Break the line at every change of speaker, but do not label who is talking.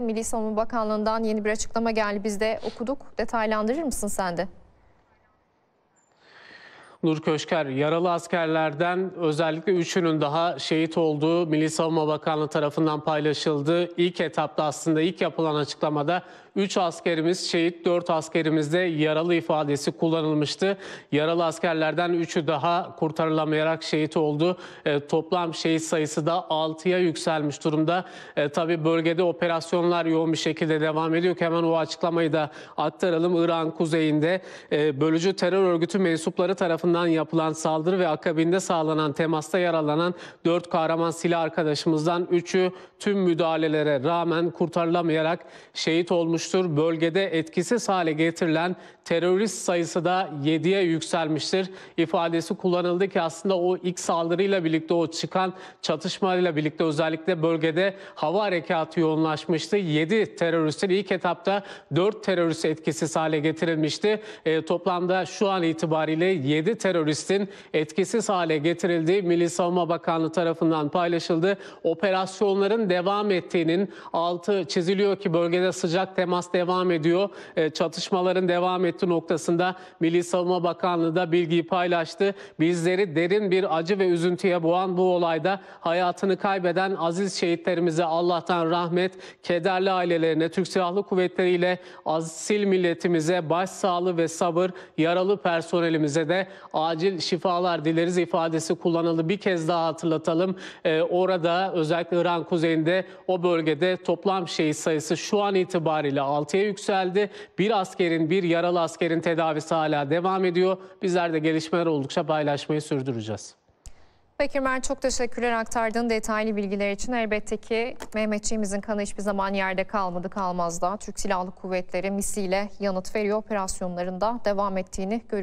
Milli Savunma Bakanlığı'ndan yeni bir açıklama geldi. Biz de okuduk. Detaylandırır mısın sen de?
Nur Köşker yaralı askerlerden özellikle üçünün daha şehit olduğu Milli Savunma Bakanlığı tarafından paylaşıldı. İlk etapta aslında ilk yapılan açıklamada 3 askerimiz şehit, 4 askerimizde yaralı ifadesi kullanılmıştı. Yaralı askerlerden 3'ü daha kurtarılamayarak şehit oldu. E, toplam şehit sayısı da 6'ya yükselmiş durumda. E, tabii bölgede operasyonlar yoğun bir şekilde devam ediyor. Hemen o açıklamayı da aktaralım. İran kuzeyinde e, bölücü terör örgütü mensupları tarafından tarafından yapılan saldırı ve akabinde sağlanan temasta yaralanan 4 kahraman silah arkadaşımızdan 3'ü tüm müdahalelere rağmen kurtarılamayarak şehit olmuştur. Bölgede etkisiz hale getirilen terörist sayısı da 7'ye yükselmiştir. İfadesi kullanıldı ki aslında o ilk saldırıyla birlikte o çıkan çatışmayla birlikte özellikle bölgede hava harekatı yoğunlaşmıştı. 7 teröristin ilk etapta 4 terörist etkisiz hale getirilmişti. E, toplamda şu an itibariyle 7 teröristin etkisiz hale getirildiği Milli Savunma Bakanlığı tarafından paylaşıldı. Operasyonların devam ettiğinin altı çiziliyor ki bölgede sıcak temas devam ediyor. E, çatışmaların devam ettiği noktasında Milli Savunma Bakanlığı da bilgiyi paylaştı. Bizleri derin bir acı ve üzüntüye boğan bu olayda hayatını kaybeden aziz şehitlerimize Allah'tan rahmet, kederli ailelerine, Türk Silahlı Kuvvetleri ile asil milletimize baş başsağlığı ve sabır, yaralı personelimize de acil şifalar dileriz ifadesi kullanıldı. Bir kez daha hatırlatalım. E, orada özellikle İran kuzeyinde o bölgede toplam şehit sayısı şu an itibariyle 6'ya yükseldi. Bir askerin, bir yaralı askerin tedavisi hala devam ediyor. Bizler de gelişmeler oldukça paylaşmayı sürdüreceğiz.
Bekir Mert çok teşekkürler aktardığın detaylı bilgiler için. Elbette ki Mehmetçiğimizin kanı hiçbir zaman yerde kalmadı kalmaz da. Türk Silahlı Kuvvetleri misiyle yanıt veriyor operasyonlarında devam ettiğini görüyoruz.